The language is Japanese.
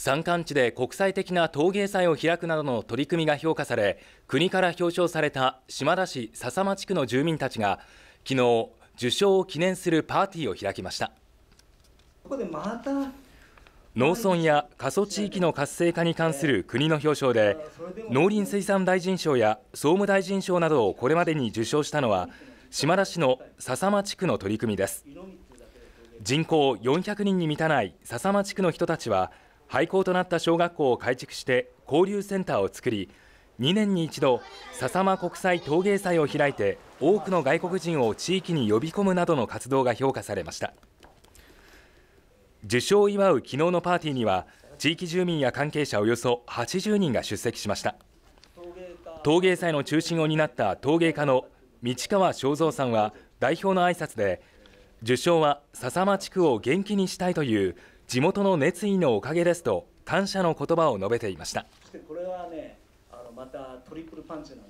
山間地で国際的な陶芸祭を開くなどの取り組みが評価され国から表彰された島田市笹間地区の住民たちが昨日受賞を記念するパーティーを開きました農村や過疎地域の活性化に関する国の表彰で農林水産大臣賞や総務大臣賞などをこれまでに受賞したのは島田市の笹間地区の取り組みです人口400人に満たない笹間地区の人たちは廃校となった小学校を改築して交流センターを作り2年に一度笹間国際陶芸祭を開いて多くの外国人を地域に呼び込むなどの活動が評価されました受賞を祝う昨日のパーティーには地域住民や関係者およそ80人が出席しました陶芸祭の中心を担った陶芸家の道川正蔵さんは代表の挨拶で受賞は笹間地区を元気にしたいという地元の熱意のおかげですと感謝の言葉を述べていました。